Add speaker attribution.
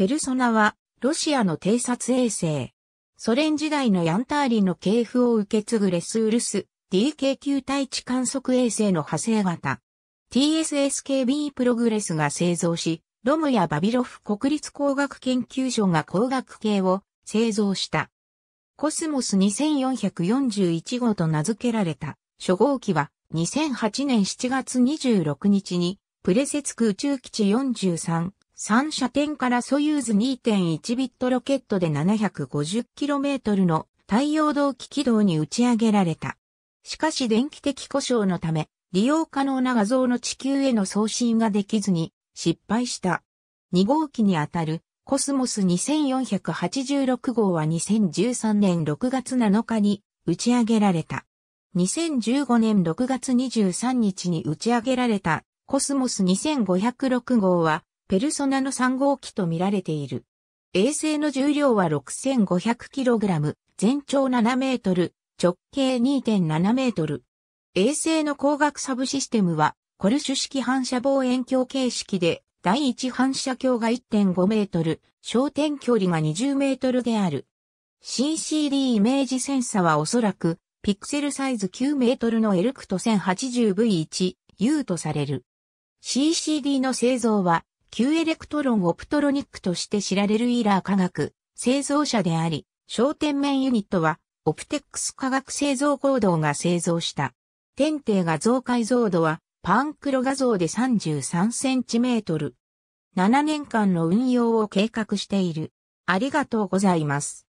Speaker 1: ペルソナは、ロシアの偵察衛星。ソ連時代のヤンターリの系
Speaker 2: 譜を受け継ぐレスウルス DK9 対地観測衛星の派生型。TSSKB プログレスが製造し、ロムやバビロフ国立工学研究所が工学系を製造した。コスモス2441号と名付けられた初号機は2008年7月26日にプレセツク宇宙基地43三射点からソユーズ2.1ビットロケットで 750km の太陽動機軌道に打ち上げられた。しかし電気的故障のため、利用可能な画像の地球への送信ができずに失敗した。2号機にあたるコスモス2486号は2013年6月7日に打ち上げられた。2015年6月23日に打ち上げられたコスモス2506号はペルソナの3号機と見られている。衛星の重量は 6500kg、全長7メートル、直径2.7メートル。衛星の光学サブシステムは、コルシュ式反射望遠鏡形式で、第一反射鏡が1.5メートル、焦点距離が20メートルである。CCD イメージセンサはおそらく、ピクセルサイズ9メートルのエルクト 1080V1U とされる。CCD の製造は、旧エレクトロンオプトロニックとして知られるイーラー科学製造者であり、焦点面ユニットは、オプテックス科学製造行動が製造した。天底画像解像度は、パンクロ画像で3 3センチメートル。7年間の運用を計
Speaker 1: 画している。ありがとうございます。